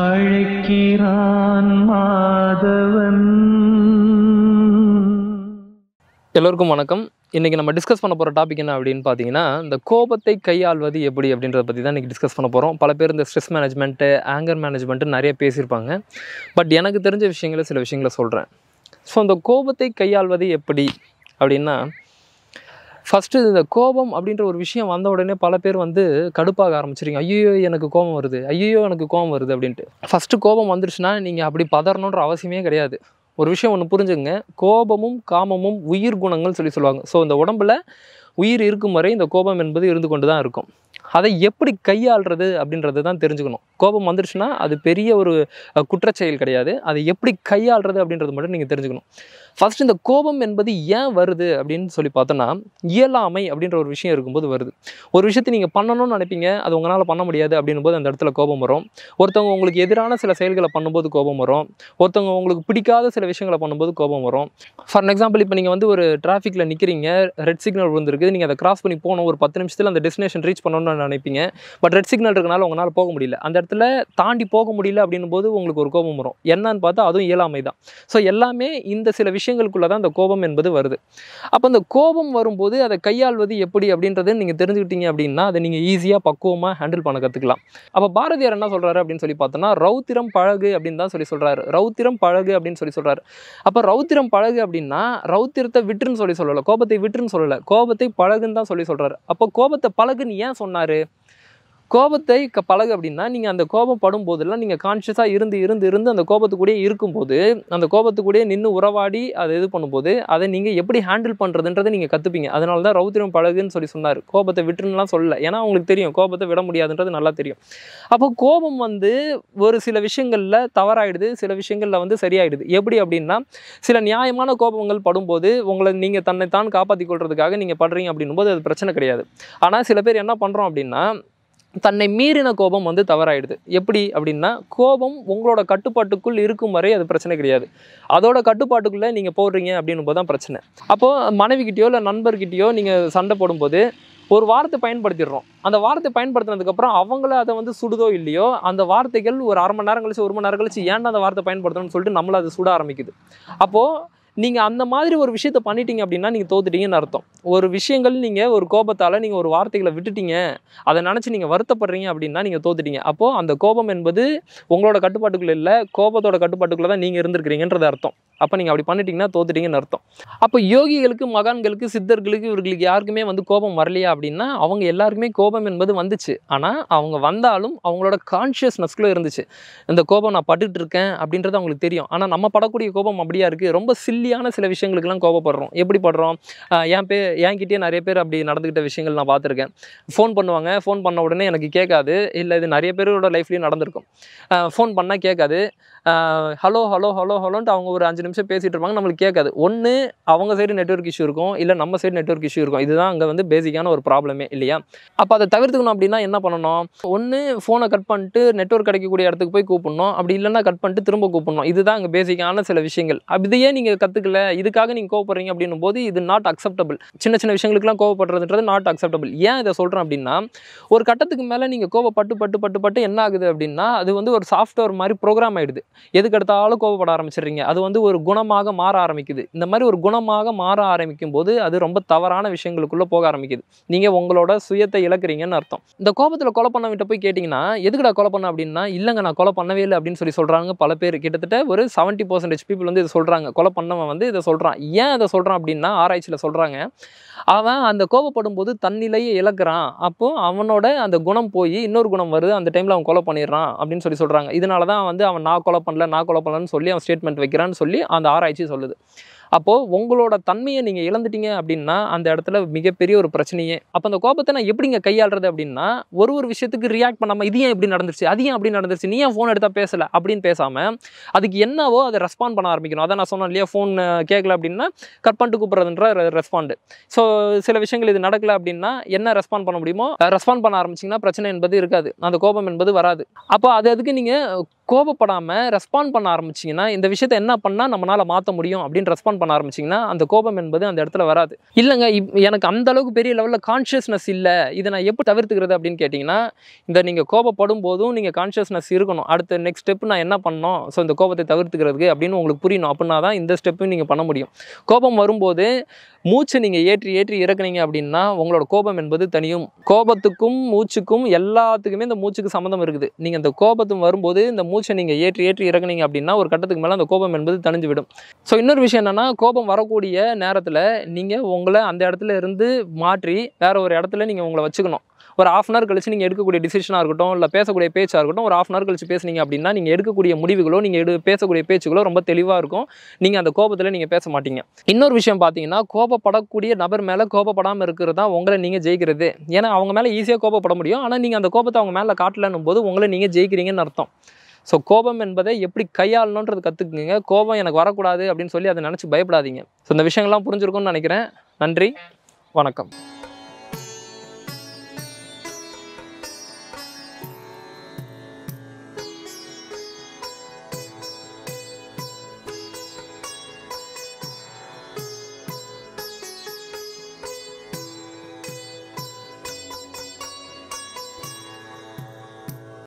அழைக்கிறான் மாதவன் எல்லோருக்கும் வணக்கம் இன்றைக்கி நம்ம டிஸ்கஸ் பண்ண போகிற டாபிக் என்ன அப்படின்னு பார்த்தீங்கன்னா இந்த கோபத்தை கையாள்வது எப்படி அப்படின்றத பற்றி தான் இன்றைக்கி டிஸ்கஸ் பண்ண போகிறோம் பல பேர் இந்த ஸ்ட்ரெஸ் மேனேஜ்மெண்ட்டு ஆங்கர் மேனேஜ்மெண்ட்டு நிறைய பேசியிருப்பாங்க பட் எனக்கு தெரிஞ்ச விஷயங்களை சில விஷயங்களை சொல்கிறேன் ஸோ அந்த கோபத்தை கையாள்வது எப்படி அப்படின்னா ஃபஸ்ட்டு இந்த கோபம் அப்படின்ற ஒரு விஷயம் வந்த உடனே பல பேர் வந்து கடுப்பாக ஆரம்பிச்சிருங்க ஐயோ எனக்கு கோபம் வருது ஐயோ எனக்கு கோபம் வருது அப்படின்ட்டு ஃபஸ்ட்டு கோபம் வந்துருச்சுன்னா நீங்கள் அப்படி பதறணுன்ற அவசியமே கிடையாது ஒரு விஷயம் ஒன்று புரிஞ்சுங்க கோபமும் காமமும் உயிர் குணங்கள் சொல்லி சொல்லுவாங்க ஸோ இந்த உடம்புல உயிர் இருக்கும் வரை இந்த கோபம் என்பது இருந்து கொண்டு தான் இருக்கும் அதை எப்படி கையாளுறது அப்படின்றது தான் தெரிஞ்சுக்கணும் கோபம் வந்துருச்சுன்னா அது பெரிய ஒரு குற்றச்செயல் கிடையாது அது எப்படி கையாளுறது அப்படின்றது மட்டும் நீங்கள் தெரிஞ்சுக்கணும் ஃபஸ்ட் இந்த கோபம் என்பது ஏன் வருது அப்படின்னு சொல்லி பார்த்தோன்னா இயலாமை அப்படின்ற ஒரு விஷயம் இருக்கும்போது வருது ஒரு விஷயத்தை நீங்கள் பண்ணணும்னு நினைப்பீங்க அது உங்களால் பண்ண முடியாது அப்படின்னும் போது அந்த இடத்துல கோபம் வரும் ஒருத்தவங்க உங்களுக்கு எதிரான சில செயல்களை பண்ணும்போது கோபம் வரும் ஒருத்தவங்க உங்களுக்கு பிடிக்காத சில விஷயங்களை பண்ணும்போது கோபம் வரும் ஃபார் எக்ஸாம்பிள் இப்போ நீங்கள் வந்து ஒரு டிராஃபிக்கில் நிற்கிறீங்க ரெட் சிக்னல் விழுந்திருக்கு நீங்கள் அதை கிராஸ் பண்ணி போகணும் ஒரு பத்து நிமிஷத்தில் அந்த டெஸ்டினேஷன் ரீச் பண்ணணும்னு நினைப்பீங்க பட் ரெட் சிக்னல் இருக்கனால உங்களால் போக முடியல அந்த இடத்துல இடத்துல தாண்டி போக முடியல அப்படின்னும் போது உங்களுக்கு ஒரு கோபம் வரும் என்னன்னு பார்த்தா அதுவும் இயலாமை தான் ஸோ எல்லாமே இந்த சில விஷயங்களுக்குள்ளே தான் அந்த கோபம் என்பது வருது அப்போ அந்த கோபம் வரும்போது அதை கையாள்வது எப்படி அப்படின்றது நீங்கள் தெரிஞ்சுக்கிட்டீங்க அப்படின்னா அதை நீங்கள் ஈஸியாக பக்குவமாக ஹேண்டில் பண்ண கற்றுக்கலாம் அப்போ பாரதியார் என்ன சொல்கிறாரு அப்படின்னு சொல்லி பார்த்தோன்னா ரௌத்திரம் பழகு அப்படின்னு தான் சொல்லி சொல்கிறாரு ரௌத்திரம் பழகு அப்படின்னு சொல்லி சொல்கிறாரு அப்போ ரௌத்திரம் பழகு அப்படின்னா ரௌத்திரத்தை விட்டுருன்னு சொல்லி சொல்லலை கோபத்தை விட்டுருன்னு சொல்லலை கோபத்தை பழகுன்னு தான் சொல்லி சொல்கிறாரு அப்போ கோபத்தை பழகுன்னு ஏன் சொன்னார் கோபத்தை பழகு அப்படின்னா நீங்கள் அந்த கோபம் படும் போதெல்லாம் நீங்கள் கான்ஷியஸாக இருந்து இருந்து இருந்து அந்த கோபத்துக்குடியே இருக்கும்போது அந்த கோபத்துக்குடியே நின்று உறவாடி அதை இது பண்ணும்போது அதை நீங்கள் எப்படி ஹேண்டில் பண்ணுறதுன்றதை நீங்கள் கற்றுப்பீங்க அதனால தான் ரௌத்திரம் பழகுன்னு சொல்லி சொன்னார் கோபத்தை விட்டுருலாம் சொல்லலை ஏன்னா அவங்களுக்கு தெரியும் கோபத்தை விட முடியாதுன்றது நல்லா தெரியும் அப்போ கோபம் வந்து ஒரு சில விஷயங்களில் தவறாயிடுது சில விஷயங்களில் வந்து சரியாயிடுது எப்படி அப்படின்னா சில நியாயமான கோபங்கள் படும்போது உங்களை நீங்கள் தன்னைத்தான் காப்பாற்றி கொள்றதுக்காக நீங்கள் படுறீங்க அப்படின்னும் போது அது பிரச்சனை கிடையாது ஆனால் சில பேர் என்ன பண்ணுறோம் அப்படின்னா தன்னை மீறின கோபம் வந்து தவறாயிடுது எப்படி அப்படின்னா கோபம் உங்களோட கட்டுப்பாட்டுக்குள் இருக்கும் வரை அது பிரச்சனை கிடையாது அதோட கட்டுப்பாட்டுக்குள்ளே நீங்கள் போடுறீங்க அப்படின்னும் போது தான் பிரச்சனை அப்போது மனைவிக்கிட்டேயோ இல்லை நண்பர்கிட்டயோ நீங்கள் சண்டை போடும்போது ஒரு வார்த்தை பயன்படுத்திடுறோம் அந்த வார்த்தை பயன்படுத்தினதுக்கப்புறம் அவங்கள அதை வந்து சுடுதோ இல்லையோ அந்த வார்த்தைகள் ஒரு அரை மணி நேரம் கழிச்சு ஒரு மணி நேரம் கழிச்சு ஏன்டா அந்த வார்த்தை பயன்படுத்தணும்னு சொல்லிட்டு நம்மளை அது சுட ஆரம்பிக்குது அப்போது நீங்கள் அந்த மாதிரி ஒரு விஷயத்த பண்ணிட்டீங்க அப்படின்னா நீங்கள் தோத்துட்டீங்கன்னு அர்த்தம் ஒரு விஷயங்கள் நீங்கள் ஒரு கோபத்தால் நீங்கள் ஒரு வார்த்தைகளை விட்டுட்டீங்க அதை நினச்சி நீங்கள் வருத்தப்படுறீங்க அப்படின்னா நீங்கள் தோத்துட்டீங்க அப்போது அந்த கோபம் என்பது உங்களோட கட்டுப்பாட்டுக்குள்ளே இல்லை கோபத்தோட கட்டுப்பாட்டுக்குள்ளே தான் நீங்கள் இருந்திருக்கிறீங்கன்றது அர்த்தம் அப்போ நீங்கள் அப்படி பண்ணிட்டீங்கன்னா தோத்துட்டீங்கன்னு அர்த்தம் அப்போ யோகிகளுக்கு மகான்களுக்கு சித்தர்களுக்கு இவர்களுக்கு யாருக்குமே வந்து கோபம் வரலையா அப்படின்னா அவங்க எல்லாருக்குமே கோபம் என்பது வந்துச்சு ஆனால் அவங்க வந்தாலும் அவங்களோட கான்ஷியஸ்னஸ்குள்ளே இருந்துச்சு இந்த கோபம் நான் பட்டுட்டு இருக்கேன் அப்படின்றது அவங்களுக்கு தெரியும் ஆனால் நம்ம படக்கூடிய கோபம் அப்படியா இருக்குது ரொம்ப சில்லியான சில விஷயங்களுக்குலாம் கோபப்படுறோம் எப்படி படுறோம் என் பேர் என்கிட்டயே நிறைய பேர் அப்படி நடந்துக்கிட்ட விஷயங்கள் நான் பார்த்துருக்கேன் ஃபோன் பண்ணுவாங்க ஃபோன் பண்ண உடனே எனக்கு கேட்காது இல்லை இது நிறைய பேரோட லைஃப்லேயும் நடந்திருக்கும் ஃபோன் பண்ணால் கேட்காது ஹலோ ஹலோ ஹலோ ஹலோன்ட்டு அவங்க ஒரு அஞ்சு நிமிஷம் பேசிகிட்டு இருப்பாங்க நம்மளுக்கு கேட்காது ஒன்று அவங்க சைடு நெட்ஒர்க் இஷ்யூ இருக்கும் இல்லை நம்ம சைடு நெட்ஒர்க் இஷ்யூ இருக்கும் இதுதான் அங்கே வந்து பேசிக்கான ஒரு ப்ராப்ளமே இல்லையா அப்போ அதை தவிர்த்துக்கணும் அப்படின்னா என்ன பண்ணணும் ஒன்று ஃபோனை கட் பண்ணிட்டு நெட்ஒர்க் கிடைக்கக்கூடிய இடத்துக்கு போய் கூப்பிடணும் அப்படி இல்லைன்னா கட் பண்ணிட்டு திரும்ப கூப்பிடணும் இதுதான் அங்கே பேசிக்கான சில விஷயங்கள் அப்படியே நீங்கள் கற்றுக்கல இதுக்காக நீங்கள் கோவப்படுறீங்க அப்படின்னும் போது இது நாட் அக்செப்டபிள் சின்ன சின்ன விஷயங்களுக்குலாம் கோவப்படுறதுன்றது நாட் அக்செப்டபிள் ஏன் இதை சொல்கிறேன் அப்படின்னா ஒரு கட்டத்துக்கு மேலே நீங்கள் கோவப்பட்டு பட்டு பட்டு பட்டு என்ன ஆகுது அப்படின்னா அது வந்து ஒரு சாஃப்ட்வேர் மாதிரி ப்ரோக்ராம் ஆகிடுது எதுக்கெடுத்தாலும் கோபப்பட ஆரம்பிச்சிடுறீங்க அது வந்து ஒரு குணமாக மாற ஆரம்பிக்குது இந்த மாதிரி ஒரு குணமாக மாற ஆரம்பிக்கும் போது அது ரொம்ப தவறான விஷயங்களுக்குள்ளே போக ஆரம்பிக்குது நீங்கள் உங்களோட சுயத்தை இழக்கிறீங்கன்னு அர்த்தம் இந்த கோபத்தில் கொலை விட்டு போய் கேட்டிங்கன்னா எதுக்கடா கொலை பண்ண அப்படின்னா இல்லைங்க நான் கொலை பண்ணவே இல்லை அப்படின்னு சொல்லி சொல்கிறாங்க பல பேர் கிட்டத்தட்ட ஒரு செவன்ட்டி பர்சன்டேஜ் பீப்புள் வந்து இதை சொல்கிறாங்க கொலை பண்ணவன் வந்து இதை சொல்கிறான் ஏன் இதை சொல்கிறான் அப்படின்னா ஆராய்ச்சியில் சொல்கிறாங்க அவன் அந்த கோபப்படும் போது தன்னிலையை இழக்கிறான் அப்போ அவனோட அந்த குணம் போய் இன்னொரு குணம் வருது அந்த டைமில் அவன் கொலை பண்ணிடுறான் அப்படின்னு சொல்லி சொல்கிறாங்க இதனால தான் வந்து அவன் நான் கொலை பண்ணல நான் கொலை பண்ணலன்னு சொல்லி அவன் ஸ்டேட்மெண்ட் வைக்கிறான்னு சொல்லி அந்த ஆராய்ச்சி சொல்லுது அப்போது உங்களோட தன்மையை நீங்கள் இழந்துட்டீங்க அப்படின்னா அந்த இடத்துல மிகப்பெரிய ஒரு பிரச்சனையே அப்போ அந்த கோபத்தை நான் எப்படிங்க கையாளுறது அப்படின்னா ஒரு ஒரு விஷயத்துக்கு ரியாக்ட் பண்ணாமல் இது ஏன் எப்படி நடந்துருச்சு அது ஏன் அப்படி நடந்துருச்சு நீ ஏன் ஃபோன் எடுத்தால் பேசலை அப்படின்னு பேசாமல் அதுக்கு என்னவோ அதை ரெஸ்பாண்ட் பண்ண ஆரம்பிக்கணும் அதான் நான் சொன்னேன் இல்லையா ஃபோன் கேட்கல அப்படின்னா கட் பண்ணிட்டு கூப்பிட்றதுன்ற ரெஸ்பாண்டு ஸோ சில விஷயங்கள் இது நடக்கல அப்படின்னா என்ன ரெஸ்பாண்ட் பண்ண முடியுமோ ரெஸ்பாண்ட் பண்ண ஆரம்பிச்சிங்கன்னா பிரச்சனை என்பது இருக்காது அந்த கோபம் என்பது வராது அப்போ அது அதுக்கு நீங்கள் கோபப்படாமல் ரெஸ்பாண்ட் பண்ண ஆரம்பிச்சிங்கன்னா இந்த விஷயத்தை என்ன பண்ணால் நம்மளால் மாற்ற முடியும் அப்படின்னு ரெஸ்பாண்ட் பண்ண ஆரம்பிச்சிங்கன்னா அந்த கோபம் என்பது அந்த இடத்துல வராது இல்லைங்க எனக்கு அந்த அளவுக்கு பெரிய லெவலில் கான்ஷியஸ்னஸ் இல்லை இதை நான் எப்படி தவிர்த்துக்கிறது அப்படின்னு கேட்டிங்கன்னா இந்த நீங்கள் கோபப்படும் போதும் நீங்கள் கான்ஷியஸ்னஸ் இருக்கணும் அடுத்த நெக்ஸ்ட் ஸ்டெப் நான் என்ன பண்ணணும் ஸோ இந்த கோபத்தை தவிர்த்துக்கிறதுக்கு அப்படின்னு உங்களுக்கு புரியணும் அப்படின்னா தான் இந்த ஸ்டெப்பும் நீங்கள் பண்ண முடியும் கோபம் வரும்போது மூச்சு நீங்கள் ஏற்றி ஏற்றி இறக்குனீங்க அப்படின்னா உங்களோட கோபம் என்பது தனியும் கோபத்துக்கும் மூச்சுக்கும் எல்லாத்துக்குமே இந்த மூச்சுக்கு சம்மந்தம் இருக்குது நீங்கள் இந்த கோபத்தும் வரும்போது இந்த மூச்சு எமோஷன் நீங்கள் ஏற்றி ஏற்றி இறக்குனீங்க அப்படின்னா ஒரு கட்டத்துக்கு மேலே அந்த கோபம் என்பது தனிஞ்சு விடும் ஸோ இன்னொரு விஷயம் என்னென்னா கோபம் வரக்கூடிய நேரத்தில் நீங்கள் உங்களை அந்த இடத்துல இருந்து மாற்றி வேறு ஒரு இடத்துல நீங்கள் உங்களை வச்சுக்கணும் ஒரு ஆஃப் அன் ஹவர் கழிச்சு நீங்கள் எடுக்கக்கூடிய டிசிஷனாக இருக்கட்டும் இல்லை பேசக்கூடிய பேச்சாக இருக்கட்டும் ஒரு ஆஃப் அன் ஹவர் கழிச்சு பேசுனீங்க அப்படின்னா நீங்கள் எடுக்கக்கூடிய முடிவுகளோ நீங்கள் எடு பேசக்கூடிய பேச்சுகளோ ரொம்ப தெளிவாக இருக்கும் நீங்கள் அந்த கோபத்தில் நீங்கள் பேச மாட்டீங்க இன்னொரு விஷயம் பார்த்தீங்கன்னா கோபப்படக்கூடிய நபர் மேலே கோபப்படாமல் இருக்கிறது தான் உங்களை நீங்கள் ஜெயிக்கிறது ஏன்னா அவங்க மேலே ஈஸியாக கோபப்பட முடியும் ஆனால் நீங்கள் அந்த கோபத்தை அவங்க மேலே காட்டலன்னும் போது உங்களை நீங்கள் ஜெயிக்கிறீங்கன்னு அர்த்தம் ஸோ கோபம் என்பதை எப்படி கையாளணுன்றது கற்றுக்குங்க கோபம் எனக்கு வரக்கூடாது அப்படின்னு சொல்லி அதை நினச்சி பயப்படாதீங்க ஸோ இந்த விஷயங்கள்லாம் புரிஞ்சிருக்கும்னு நினைக்கிறேன் நன்றி வணக்கம்